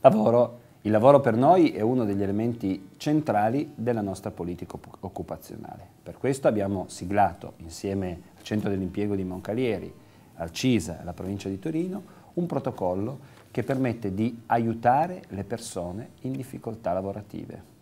Lavoro. Il lavoro per noi è uno degli elementi centrali della nostra politica occupazionale. Per questo abbiamo siglato insieme al Centro dell'Impiego di Moncalieri, al CISA e alla provincia di Torino un protocollo che permette di aiutare le persone in difficoltà lavorative.